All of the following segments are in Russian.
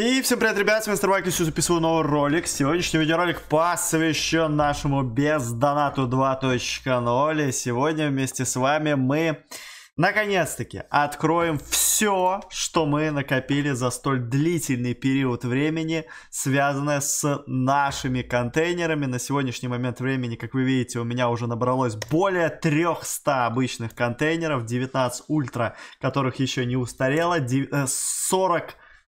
И всем привет, ребят, с вами Мистер Вайкл, записываю новый ролик. Сегодняшний видеоролик посвящен нашему бездонату 2.0. И сегодня вместе с вами мы, наконец-таки, откроем все, что мы накопили за столь длительный период времени, связанное с нашими контейнерами. На сегодняшний момент времени, как вы видите, у меня уже набралось более 300 обычных контейнеров, 19 ультра, которых еще не устарело, 40 э,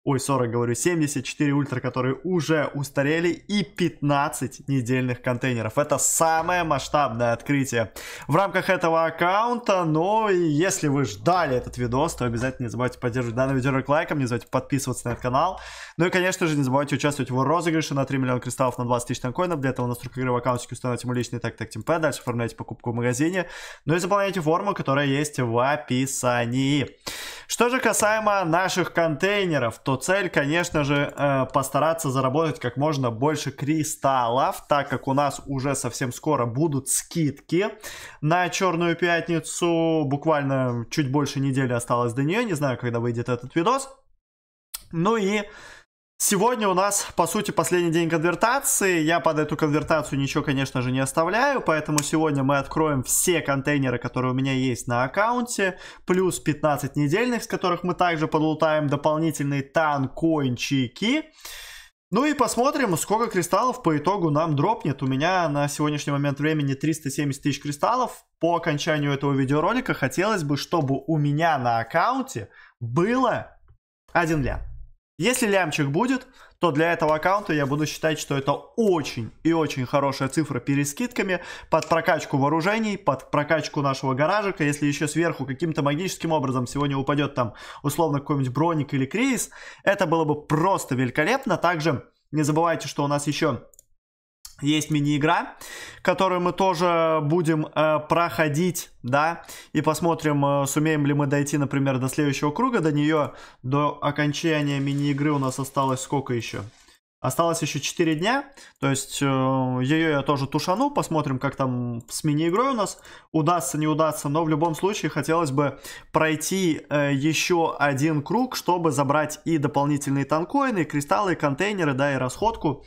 ой, 40 говорю, 74 ультра, которые уже устарели, и 15 недельных контейнеров. Это самое масштабное открытие в рамках этого аккаунта. Но если вы ждали этот видос, то обязательно не забывайте поддерживать данный видеоролик лайком, не забывайте подписываться на этот канал. Ну и, конечно же, не забывайте участвовать в розыгрыше на 3 миллиона кристаллов на 20 тысяч танкоинов. Для этого настройка нас только игры в аккаунтике установите мой личный так так темпе, дальше оформляйте покупку в магазине. Ну и заполняйте форму, которая есть в описании. Что же касаемо наших контейнеров, то то цель, конечно же, э, постараться заработать как можно больше кристаллов, так как у нас уже совсем скоро будут скидки на Черную Пятницу. Буквально чуть больше недели осталось до нее, не знаю, когда выйдет этот видос. Ну и Сегодня у нас, по сути, последний день конвертации. Я под эту конвертацию ничего, конечно же, не оставляю, поэтому сегодня мы откроем все контейнеры, которые у меня есть на аккаунте, плюс 15 недельных, с которых мы также подлутаем дополнительные танкоинчики. Ну и посмотрим, сколько кристаллов по итогу нам дропнет. У меня на сегодняшний момент времени 370 тысяч кристаллов. По окончанию этого видеоролика хотелось бы, чтобы у меня на аккаунте было 1 лям. Если лямчик будет, то для этого аккаунта я буду считать, что это очень и очень хорошая цифра перескидками под прокачку вооружений, под прокачку нашего гаражика. Если еще сверху каким-то магическим образом сегодня упадет там условно какой-нибудь броник или кризис, это было бы просто великолепно. Также не забывайте, что у нас еще есть мини-игра, которую мы тоже будем э, проходить, да, и посмотрим, э, сумеем ли мы дойти, например, до следующего круга, до нее, до окончания мини-игры у нас осталось сколько еще? Осталось еще 4 дня, то есть э, ее я тоже тушану, посмотрим, как там с мини-игрой у нас удастся, не удастся, но в любом случае хотелось бы пройти э, еще один круг, чтобы забрать и дополнительные танкоины, и кристаллы, и контейнеры, да, и расходку.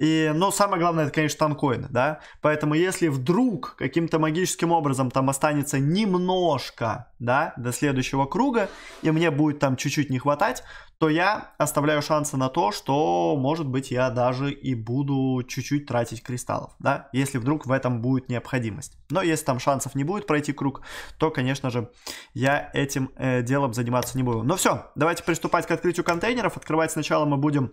И, но ну, самое главное, это, конечно, танкоины, да. Поэтому, если вдруг каким-то магическим образом там останется немножко, да, до следующего круга, и мне будет там чуть-чуть не хватать, то я оставляю шансы на то, что, может быть, я даже и буду чуть-чуть тратить кристаллов, да, если вдруг в этом будет необходимость. Но если там шансов не будет пройти круг, то, конечно же, я этим э, делом заниматься не буду. Ну все, давайте приступать к открытию контейнеров. Открывать сначала мы будем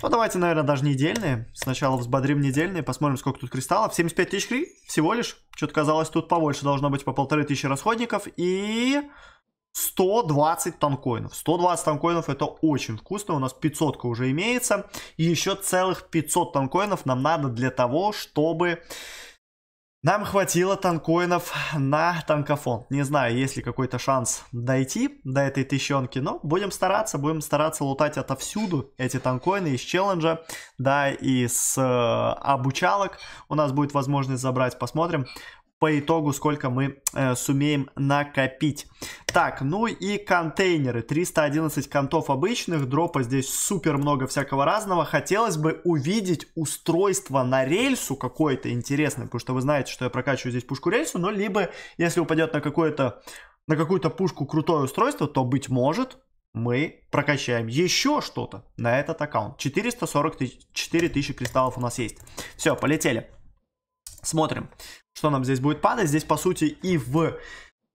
ну, давайте, наверное, даже недельные. Сначала взбодрим недельные, посмотрим, сколько тут кристаллов. 75 тысяч кри всего лишь. Что-то казалось, тут побольше должно быть по полторы тысячи расходников. И 120 танкоинов. 120 танкоинов это очень вкусно. У нас 500 уже имеется. И еще целых 500 танкоинов нам надо для того, чтобы нам хватило танкоинов на танкофон. Не знаю, есть ли какой-то шанс дойти до этой тыщенки, но будем стараться, будем стараться лутать отовсюду эти танкоины из челленджа, да, из э, обучалок у нас будет возможность забрать, посмотрим по итогу, сколько мы э, сумеем накопить. Так, ну и контейнеры. 311 контов обычных, дропа здесь супер много всякого разного. Хотелось бы увидеть устройство на рельсу какое-то интересное, потому что вы знаете, что я прокачиваю здесь пушку рельсу, но либо, если упадет на какое-то на какую-то пушку крутое устройство, то, быть может, мы прокачаем еще что-то на этот аккаунт. 444 тысячи кристаллов у нас есть. Все, полетели. Смотрим что нам здесь будет падать. Здесь, по сути, и в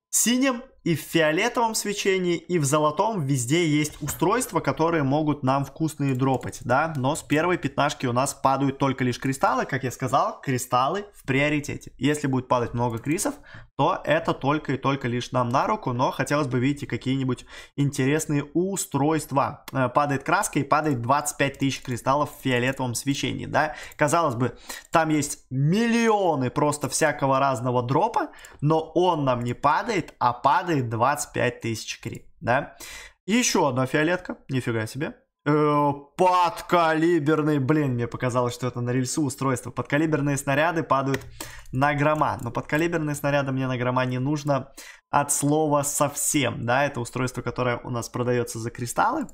синем, и в фиолетовом свечении, и в золотом везде есть устройства, которые могут нам вкусные дропать, да. Но с первой пятнашки у нас падают только лишь кристаллы, как я сказал, кристаллы в приоритете. Если будет падать много крисов, то это только и только лишь нам на руку, но хотелось бы видеть какие-нибудь интересные устройства. Э, падает краска и падает 25 тысяч кристаллов в фиолетовом свечении, да. Казалось бы, там есть миллионы просто всякого разного дропа, но он нам не падает, а падает 25 тысяч кри, да. еще одна фиолетка, нифига себе. Э, подкалиберные, блин, мне показалось, что это на рельсу устройство. Подкалиберные снаряды падают на грома, но подкалиберные снаряды мне на грома не нужно от слова совсем, да, это устройство, которое у нас продается за кристаллы.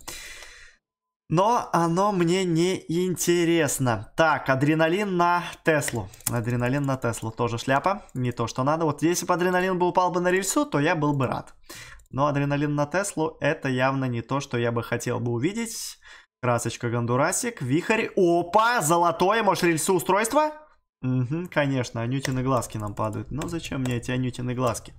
Но оно мне не интересно. Так, адреналин на Теслу. Адреналин на Теслу тоже шляпа. Не то, что надо. Вот если бы адреналин бы упал бы на рельсу, то я был бы рад. Но адреналин на Теслу это явно не то, что я бы хотел бы увидеть. Красочка Гондурасик, вихрь. Опа, золотое, может, рельсу устройство? Угу, конечно, анютины глазки нам падают. Но зачем мне эти анютины глазки?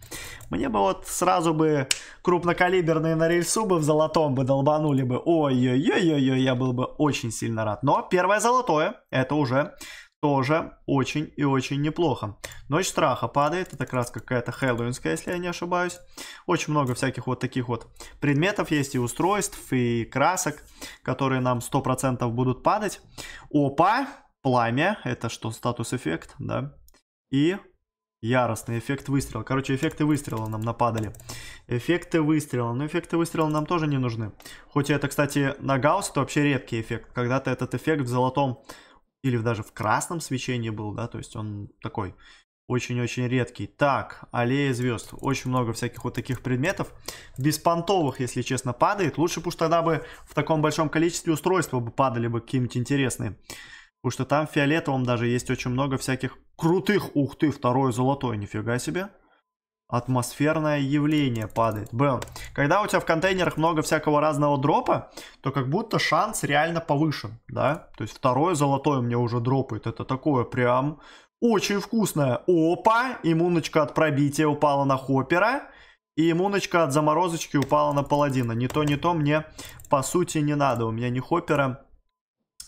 Мне бы вот сразу бы крупнокалиберные на рельсу бы в золотом бы долбанули бы. Ой-ой-ой-ой-ой, я был бы очень сильно рад. Но первое золотое, это уже тоже очень и очень неплохо. Ночь страха падает, это как раз какая-то хэллоуинская, если я не ошибаюсь. Очень много всяких вот таких вот предметов есть и устройств, и красок, которые нам 100% будут падать. Опа, пламя, это что, статус-эффект, да? И Яростный эффект выстрела. Короче, эффекты выстрела нам нападали. Эффекты выстрела. Но эффекты выстрела нам тоже не нужны. Хоть это, кстати, на Гаусс, это вообще редкий эффект. Когда-то этот эффект в золотом или даже в красном свечении был, да, то есть он такой очень-очень редкий. Так, аллея звезд. Очень много всяких вот таких предметов. Беспонтовых, если честно, падает. Лучше пусть тогда бы в таком большом количестве устройства бы падали бы какие-нибудь интересные. Потому что там в фиолетовом даже есть очень много всяких крутых. Ух ты, второе золотое, нифига себе. Атмосферное явление падает. Блин, Когда у тебя в контейнерах много всякого разного дропа, то как будто шанс реально повышен, да? То есть второе золотое мне уже дропает. Это такое прям очень вкусная. Опа! Иммуночка от пробития упала на Хоппера. И иммуночка от заморозочки упала на Паладина. Не то, не то мне, по сути, не надо. У меня ни Хоппера,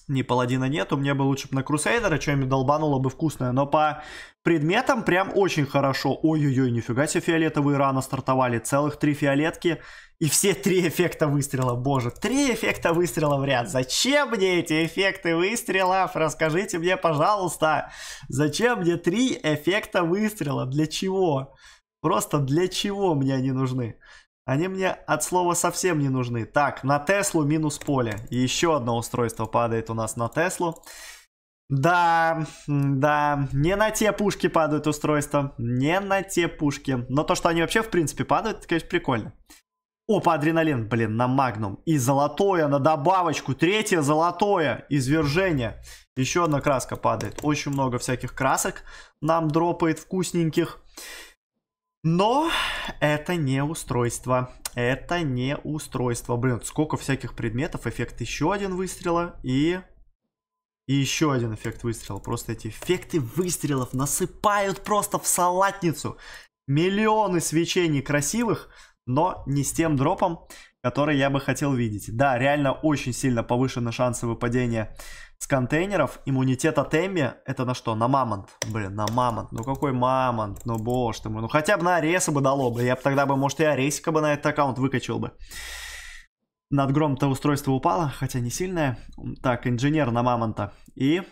ни паладина нету, мне бы лучше бы на Крусейдера что-нибудь долбануло бы вкусное, но по предметам прям очень хорошо. Ой-ой-ой, нифига себе фиолетовые рано стартовали, целых три фиолетки и все три эффекта выстрела, боже, три эффекта выстрела в ряд. Зачем мне эти эффекты выстрелов? Расскажите мне, пожалуйста, зачем мне три эффекта выстрела? Для чего? Просто для чего мне они нужны? Они мне от слова совсем не нужны. Так, на Теслу минус поле. И еще одно устройство падает у нас на Теслу. Да, да, не на те пушки падают устройства, не на те пушки. Но то, что они вообще в принципе падают, это, конечно, прикольно. Опа, адреналин, блин, на магнум. И золотое на добавочку. Третье золотое. Извержение. Еще одна краска падает. Очень много всяких красок нам дропает вкусненьких. Но это не устройство. Это не устройство. Блин, сколько всяких предметов. Эффект еще один выстрела и... И еще один эффект выстрела. Просто эти эффекты выстрелов насыпают просто в салатницу. Миллионы свечений красивых, но не с тем дропом, который я бы хотел видеть. Да, реально очень сильно повышены шансы выпадения с контейнеров. Иммунитет от Эмми. Это на что? На мамонт. Блин, на мамонт. Ну какой мамонт? Ну боже ты мой. Ну хотя бы на ареса бы дало бы. Я бы тогда бы, может, и аресика бы на этот аккаунт выкачал бы. Над гром-то устройство упало, хотя не сильное. Так, инженер на мамонта. И...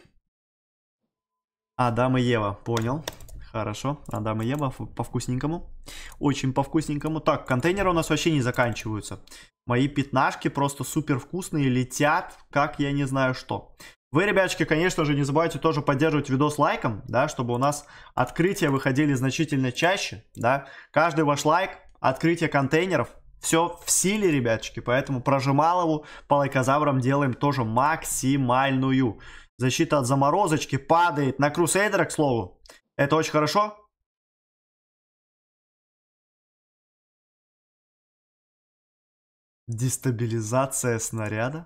Адам и Ева. Понял. Хорошо. Адам и Ева по-вкусненькому. Очень по-вкусненькому. Так, контейнеры у нас вообще не заканчиваются. Мои пятнашки просто супер вкусные, летят, как я не знаю что. Вы, ребячки конечно же, не забывайте тоже поддерживать видос лайком, да, чтобы у нас открытия выходили значительно чаще, да. Каждый ваш лайк, открытие контейнеров, все в силе, ребячки, поэтому прожималову по лайкозаврам делаем тоже максимальную. Защита от заморозочки падает на Крусейдера, к слову. Это очень хорошо, Дестабилизация снаряда?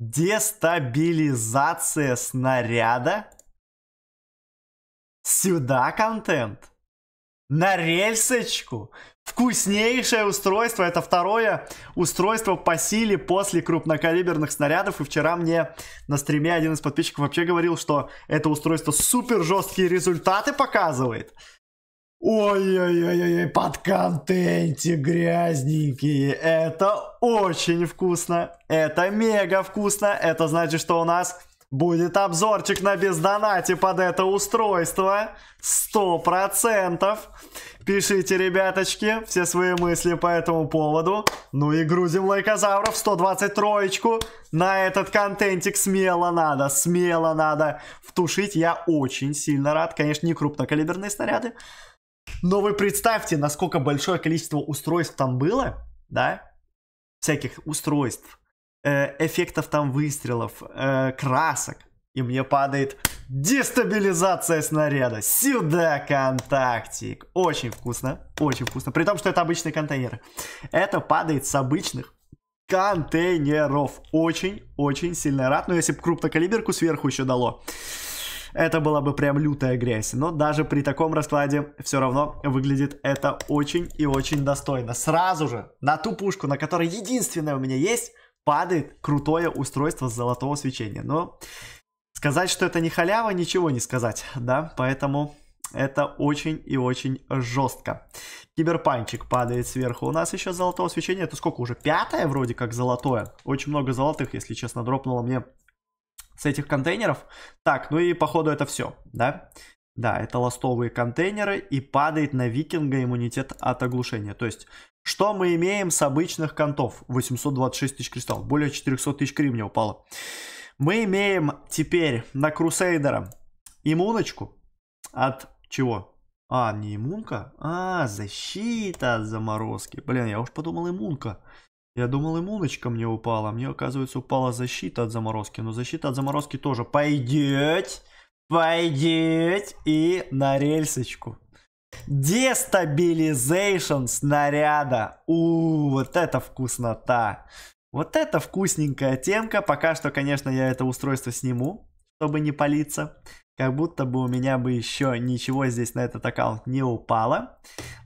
Дестабилизация снаряда? Сюда контент? На рельсочку? Вкуснейшее устройство. Это второе устройство по силе после крупнокалиберных снарядов. И вчера мне на стриме один из подписчиков вообще говорил, что это устройство супер жесткие результаты показывает. Ой-ой-ой-ой, под контенте грязненькие. Это очень вкусно. Это мега вкусно. Это значит, что у нас будет обзорчик на бездонате под это устройство. Сто процентов. Пишите, ребяточки, все свои мысли по этому поводу. Ну и грузим лайкозавров 123-ку. На этот контентик смело надо, смело надо втушить. Я очень сильно рад. Конечно, не крупнокалиберные снаряды. Но вы представьте, насколько большое количество устройств там было, да, всяких устройств, э, эффектов там выстрелов, э, красок, и мне падает дестабилизация снаряда. Сюда контактик. Очень вкусно, очень вкусно. При том, что это обычные контейнеры. Это падает с обычных контейнеров. Очень-очень сильно рад. Но ну, если бы крупнокалиберку сверху еще дало это была бы прям лютая грязь. Но даже при таком раскладе все равно выглядит это очень и очень достойно. Сразу же на ту пушку, на которой единственное у меня есть, падает крутое устройство с золотого свечения. Но сказать, что это не халява, ничего не сказать, да, поэтому... Это очень и очень жестко. Киберпанчик падает сверху. У нас еще золотого свечения. Это сколько уже? Пятое вроде как золотое. Очень много золотых, если честно, дропнуло мне с этих контейнеров. Так, ну и походу это все, да? Да, это ластовые контейнеры и падает на викинга иммунитет от оглушения. То есть, что мы имеем с обычных контов? 826 тысяч кристаллов, более 400 тысяч кремния упало. Мы имеем теперь на Крусейдера иммуночку от чего? А, не иммунка? А, защита от заморозки. Блин, я уж подумал иммунка. Я думал, иммуночка мне упала. Мне, оказывается, упала защита от заморозки. Но защита от заморозки тоже пойдет, пойдет и на рельсочку. Дестабилизейшн снаряда. У, вот это вкуснота. Вот это вкусненькая темка. Пока что, конечно, я это устройство сниму, чтобы не палиться. Как будто бы у меня бы еще ничего здесь на этот аккаунт не упало.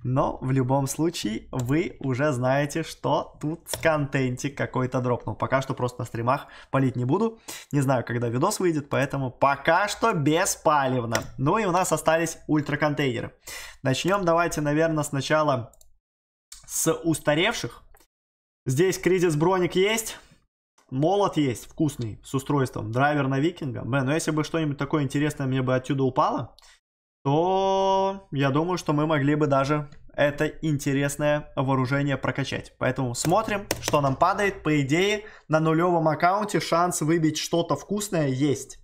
Но в любом случае вы уже знаете, что тут контентик какой-то дропнул. Пока что просто на стримах палить не буду. Не знаю, когда видос выйдет, поэтому пока что беспалевно. Ну и у нас остались ультраконтейнеры. Начнем давайте, наверное, сначала с устаревших. Здесь кризис броник есть. Молот есть, вкусный, с устройством. Драйвер на викинга. Блин, но ну, если бы что-нибудь такое интересное мне бы отсюда упало, то я думаю, что мы могли бы даже это интересное вооружение прокачать. Поэтому смотрим, что нам падает. По идее, на нулевом аккаунте шанс выбить что-то вкусное есть.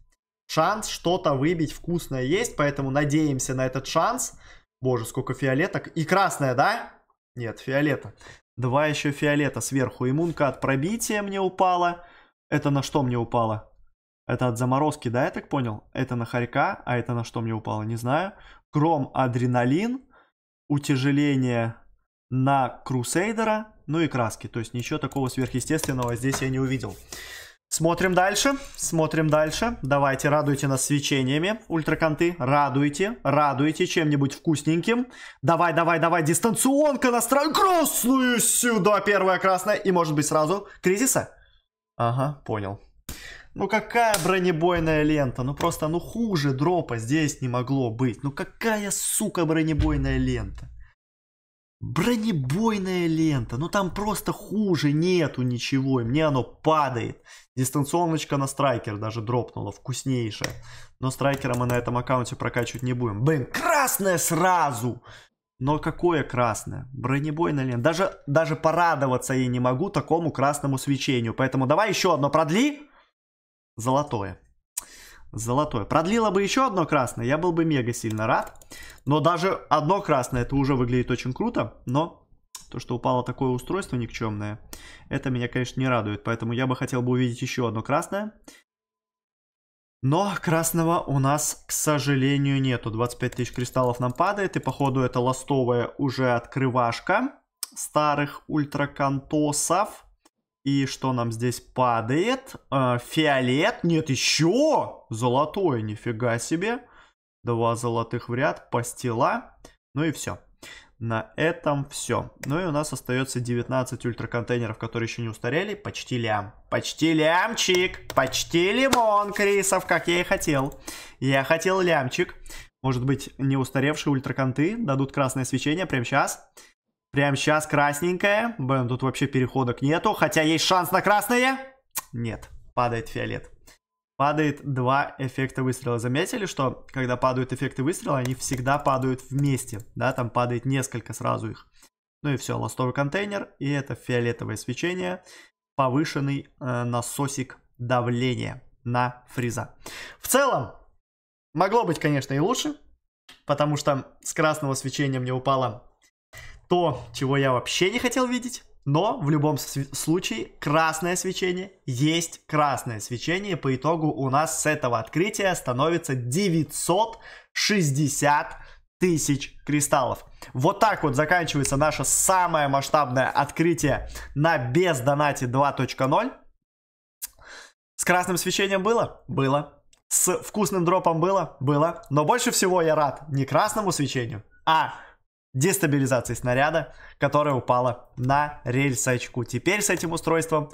Шанс что-то выбить вкусное есть, поэтому надеемся на этот шанс. Боже, сколько фиолеток. И красная, да? Нет, фиолета. Два еще фиолета сверху. имунка от пробития мне упала. Это на что мне упало? Это от заморозки, да, я так понял? Это на хорька, а это на что мне упало, не знаю. Гром, адреналин, утяжеление на Крусейдера, ну и краски. То есть ничего такого сверхъестественного здесь я не увидел. Смотрим дальше, смотрим дальше. Давайте, радуйте нас свечениями, ультраконты. Радуйте, радуйте чем-нибудь вкусненьким. Давай, давай, давай, дистанционка настраивай. Красную сюда, первая красная. И может быть сразу кризиса? Ага, понял. Ну какая бронебойная лента? Ну просто, ну хуже дропа здесь не могло быть. Ну какая, сука, бронебойная лента? бронебойная лента, ну там просто хуже нету ничего, и мне оно падает. Дистанционочка на страйкер даже дропнула, вкуснейшая. Но страйкера мы на этом аккаунте прокачивать не будем. Блин, красная сразу! Но какое красное? Бронебойная лента. Даже, даже порадоваться я не могу такому красному свечению. Поэтому давай еще одно продли. Золотое. Золотое. Продлила бы еще одно красное, я был бы мега сильно рад. Но даже одно красное, это уже выглядит очень круто. Но то, что упало такое устройство никчемное, это меня, конечно, не радует. Поэтому я бы хотел бы увидеть еще одно красное. Но красного у нас, к сожалению, нету. 25 тысяч кристаллов нам падает. И, походу, это ластовая уже открывашка старых ультракантосов. И что нам здесь падает? Э, фиолет. Нет, еще золотое. Нифига себе. Два золотых в ряд. Пастила. Ну и все. На этом все. Ну и у нас остается 19 ультраконтейнеров, которые еще не устарели. Почти лям. Почти лямчик. Почти лимон, Крисов, как я и хотел. Я хотел лямчик. Может быть, не устаревшие ультраконты дадут красное свечение прямо сейчас. Прямо сейчас красненькая. Блин, тут вообще переходок нету. Хотя есть шанс на красное. Нет, падает фиолет. Падает два эффекта выстрела. Заметили, что когда падают эффекты выстрела, они всегда падают вместе. Да, там падает несколько сразу их. Ну и все, ластовый контейнер. И это фиолетовое свечение. Повышенный э, насосик давления на фриза. В целом, могло быть, конечно, и лучше. Потому что с красного свечения мне упало то, чего я вообще не хотел видеть. Но в любом случае красное свечение есть красное свечение. По итогу у нас с этого открытия становится 960 тысяч кристаллов. Вот так вот заканчивается наше самое масштабное открытие на бездонате 2.0. С красным свечением было? Было. С вкусным дропом было? Было. Но больше всего я рад не красному свечению, а дестабилизации снаряда, которая упала на рельсочку. Теперь с этим устройством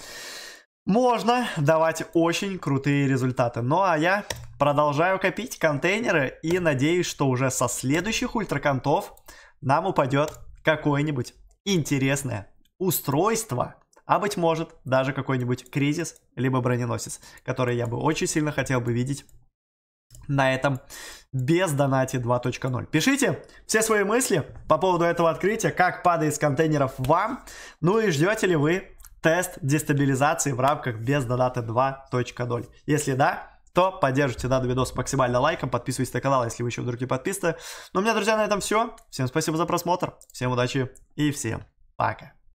можно давать очень крутые результаты. Ну а я продолжаю копить контейнеры и надеюсь, что уже со следующих ультраконтов нам упадет какое-нибудь интересное устройство, а быть может даже какой-нибудь кризис либо броненосец, который я бы очень сильно хотел бы видеть на этом без донати 2.0. Пишите все свои мысли по поводу этого открытия, как падает из контейнеров вам, ну и ждете ли вы тест дестабилизации в рамках без доната 2.0. Если да, то поддержите данный видос максимально лайком, подписывайтесь на канал, если вы еще вдруг не подписаны. Ну, у меня, друзья, на этом все. Всем спасибо за просмотр, всем удачи и всем пока.